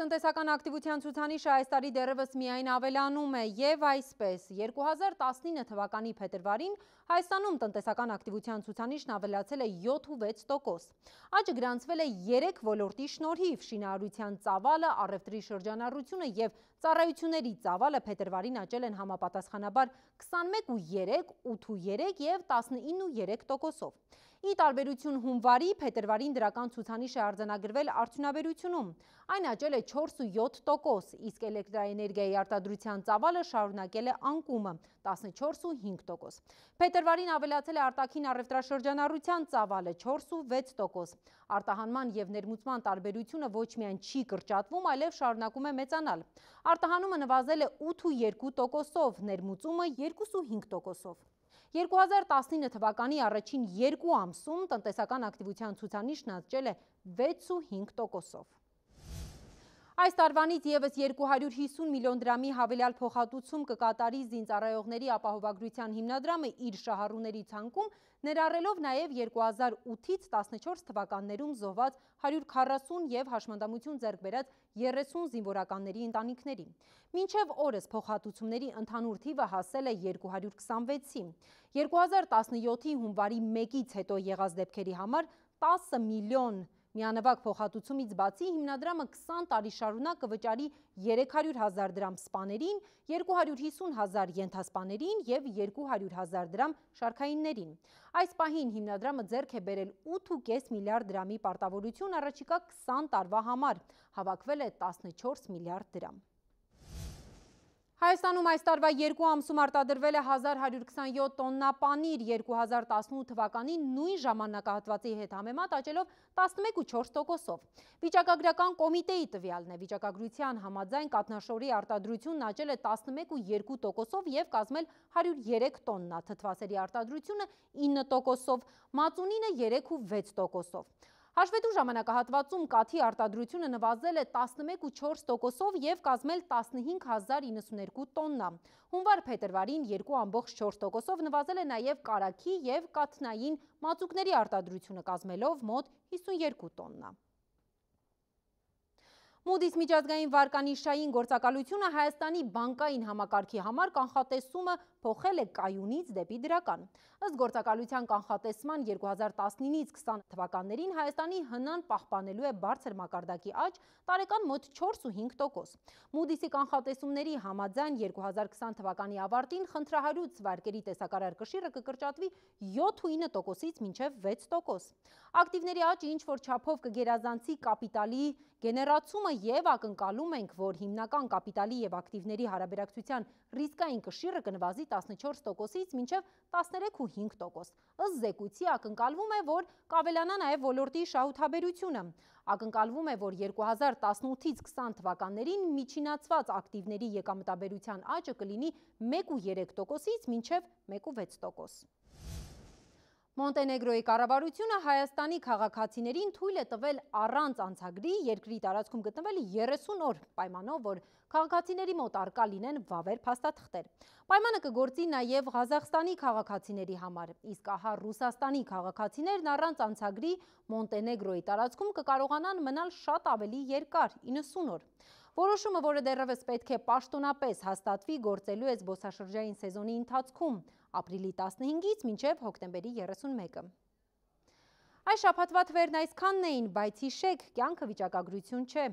տնտեսական ակտիվության ցուցանիշը այս տարի դեռևս միայն ավելանում է եւ այսպես 2019 թվականի փետրվարին Հայաստանում տնտեսական ակտիվության ցուցանիշն ավելացել է 7.6%։ Աճը գրանցվել է 3 ոլորտի շնորհիվ՝ շինարարության ծավալը, առևտրի շրջանառությունը եւ ծառայությունների ծավալը փետրվարին աճել են համապատասխանաբար 21.3, 8.3 եւ 19.3%-ով։ Ի տարբերություն հունվարի, փետրվարին դրական ցուցանիշ է արձանագրվել արդյունաբերությունում։ Այն աճել է 4 ու 7 տոքոս, իսկ էլեկտրաեներգիայի արտադրության ծավալը շարունակել է անկումը 14 ու 5 տոքոս։ Պետրվարին ավելացել է արտակին արևտրաշրջանառության ծավալը 4 ու 6 տոքոս։ Արտահանման և ներմուծման տարբերությունը ոչ միայն չի կրճատվում, այլև շարունակում է մեծանալ։ Արտահանումը նվազել է 8 ու 2 տոքոսով, ներմուծումը 2 ու 5 տոքոսով։ 2019 թվականի առաջին երկու ամսում տնտեսական ակտիվության ցուցանիշն աճել է 6.5 տոքոսով։ Այս տարվանից եվս 250 միլիոն դրամի հավելյալ փոխատուցում կկատարի զինծառայողների ապահովագրության հիմնադրամը իր շահառուների ցանկում, ներառելով նաև 2008-ից 14 թվականներում զոհված 140 եւ հաշմանդամություն ձեռք բերած 30 զինվորականների ընտանիքներին։ Մինչև օրս փոխհատուցումների ընդհանուր թիվը հասել է 226-ի։ 2017-ի հունվարի 1-ից հետո եղած դեպքերի համար 10 միլիոն 000 Միանվագ փոխհատուցումից բացի հիմնադրամը 20 տարի շարունակ կվճարի 300 հազար դրամ սպաներին, 250 հազար ենթասպաներին և 200 հազար դրամ շարքայիններին։ Այս պահին հիմնադրամը ձերք է բերել 8.5 միլիարդ դրամի պարտավորություն առաջիկա 20 տարվա համար, հավակվել է 14 միլիարդ դրամ։ Հայաստանում այս տարվա երկու ամսում արտադրվել է 1127 տոննա պանիր 2018 թվականին նույն ժամանակահատվածի հետ համեմատ աճելով 11.4 տոքոսով։ Վիճակագրական կոմիտեի տվյալն է, վիճակագրության համաձայն կատնաշորի արտադրությունն աճել է 11.2 տոքոսով և կազմել 103 տոննա, թթվասերի արտադրությունը 9 տոքոսով, մածունինը 3.6 տոքոսով։ Հաշվետու ժամանակահատվածում կաթի արտադրությունը նվազել է 11.4 տոքոսով և կազմել 15,092 տոննա։ Հունվար պետրվարին 2.4 տոքոսով նվազել է նաև կարաքի և կաթնային մածուկների արտադրությունը կազմելով մոտ 52 տոննա։ Մուդիս միջազգային վարկանիշային գործակալությունը Հայաստանի բանկային համակարգի համար կանխատեսումը փոխել է կայունից դեպի դրական։ Ըստ գործակալության կանխատեսման 2019-ից 20 թվականներին Հայաստանի հնան պահպանելու է բարձր մակարդակի աճ տարեկան մոտ 4.5%։ Մուդիսի կանխատեսումների համաձայն 2020 թվականի ավարտին խնդրահարույց վարկերի տեսակարար կշիռը կկրճատվի 7.9%-ից մինչև 6%։ Ակտիվների աճը ինչ որ չափով կգերազանցի կապիտալի Գեներացումը եւ ակնկալում ենք, որ հիմնական կապիտալի եւ ակտիվների հարաբերակցության ռիսկային կշիռը կնվազի 14%-ից մինչեւ 13.5%։ Ըստ զեկույցի ակնկալվում է, որ կավելանա նաեւ ոլորտի շահութաբերությունը։ Ակնկալվում է, որ 2018-ից 20 թվականներին միջինացված ակտիվների եկամտաբերության աճը կլինի 1.3%-ից մինչեւ 1.6%։ Մոնտենեգրոյի կառավարությունը Հայաստանի քաղաքացիներին թույլ է տվել առանց անցագրի երկրի տարածքում գտնվել 30 օր պայմանով, որ քաղաքացիների մոտ արկա լինեն վավեր փաստաթղթեր։ Պայմանը կգործի նաև Ղազախստանի քաղաքացիների համար, իսկ ահա Ռուսաստանի քաղաքացիներն առանց անցագրի Մոնտենեգրոյի տարածքում կկարողանան մնալ շատ ավելի երկար՝ 90 օր։ Որոշումը, որը դեռևս պետք է պաշտոնապես հաստատվի, գործելու է զբոսաշրջային սեզոնի ընթացքում, ապրիլի 15-ից մինչև հոկտեմբերի 31-ը։ Այս շաբաթվա թվերն այսքանն էին, բայց հիշեք, կյանքը վիճակագրություն չէ։